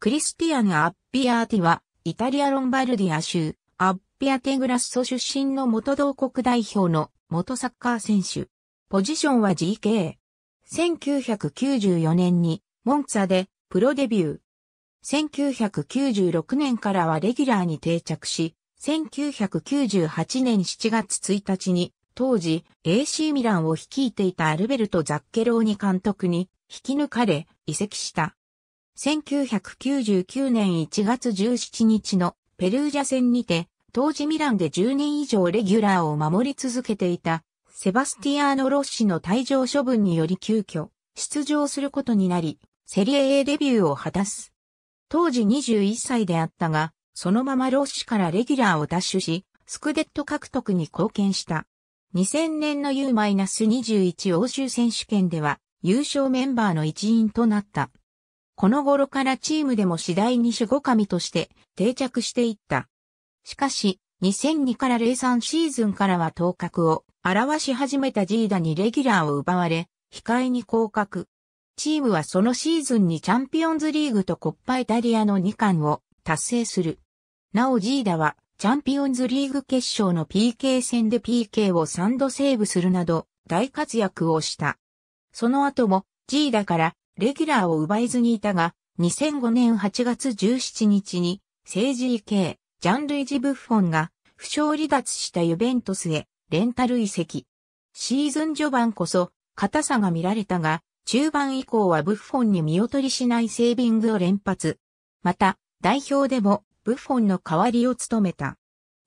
クリスティアヌ・アッピアーティは、イタリア・ロンバルディア州、アッピアテグラッソ出身の元同国代表の元サッカー選手。ポジションは GK。1994年に、モンツァで、プロデビュー。1996年からはレギュラーに定着し、1998年7月1日に、当時、AC ミランを率いていたアルベルト・ザッケローニ監督に、引き抜かれ、移籍した。1999年1月17日のペルージャ戦にて、当時ミランで10年以上レギュラーを守り続けていた、セバスティアーノ・ロッシの退場処分により急遽、出場することになり、セリエ A デビューを果たす。当時21歳であったが、そのままロッシからレギュラーを奪取し、スクデット獲得に貢献した。2000年の U-21 欧州選手権では優勝メンバーの一員となった。この頃からチームでも次第に守護神として定着していった。しかし、2002から03シーズンからは頭角を表し始めたジーダにレギュラーを奪われ、控えに降格。チームはそのシーズンにチャンピオンズリーグとコッパイタリアの2冠を達成する。なおジーダはチャンピオンズリーグ決勝の PK 戦で PK を3度セーブするなど大活躍をした。その後もジーダからレギュラーを奪えずにいたが、2005年8月17日に、政治系、ジャンルイジ・ブッフォンが、負傷離脱したユベントスへ、レンタル移籍。シーズン序盤こそ、硬さが見られたが、中盤以降はブッフォンに見劣りしないセービングを連発。また、代表でも、ブッフォンの代わりを務めた。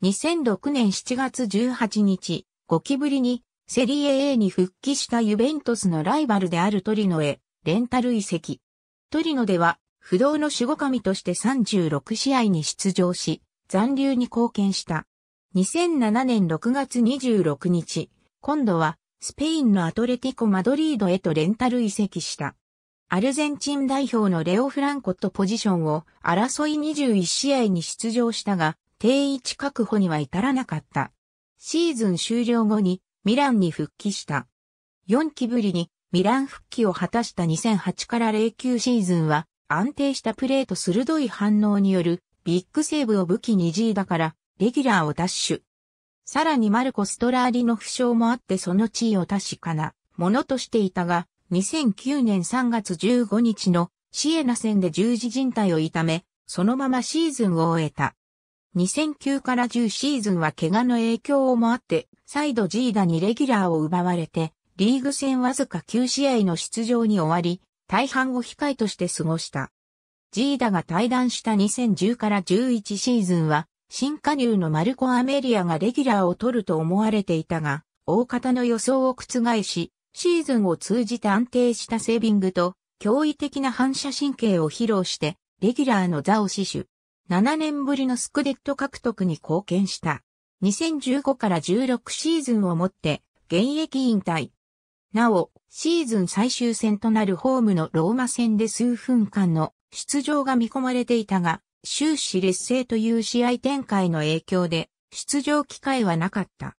2006年7月18日、ゴキブリに、セリエ A に復帰したユベントスのライバルであるトリノへ、レンタル移籍。トリノでは、不動の守護神として36試合に出場し、残留に貢献した。2007年6月26日、今度は、スペインのアトレティコ・マドリードへとレンタル移籍した。アルゼンチン代表のレオ・フランコとポジションを争い21試合に出場したが、定位置確保には至らなかった。シーズン終了後にミランに復帰した。4期ぶりにミラン復帰を果たした2008から09シーズンは、安定したプレーと鋭い反応によるビッグセーブを武器にジーからレギュラーを奪取。さらにマルコ・ストラーリの負傷もあってその地位を確かなものとしていたが、2009年3月15日のシエナ戦で十字靭帯を痛め、そのままシーズンを終えた。2009から10シーズンは怪我の影響をもあって、再度ジーダにレギュラーを奪われて、リーグ戦わずか9試合の出場に終わり、大半を控えとして過ごした。ジーダが退団した2010から11シーズンは、新加入のマルコ・アメリアがレギュラーを取ると思われていたが、大方の予想を覆し、シーズンを通じて安定したセービングと、驚異的な反射神経を披露して、レギュラーの座を死守。7年ぶりのスクデット獲得に貢献した。2015から16シーズンをもって、現役引退。なお、シーズン最終戦となるホームのローマ戦で数分間の出場が見込まれていたが、終始劣勢という試合展開の影響で、出場機会はなかった。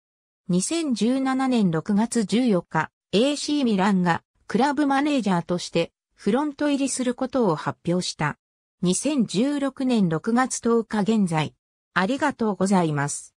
2017年6月14日、AC ミランがクラブマネージャーとしてフロント入りすることを発表した。2016年6月10日現在。ありがとうございます。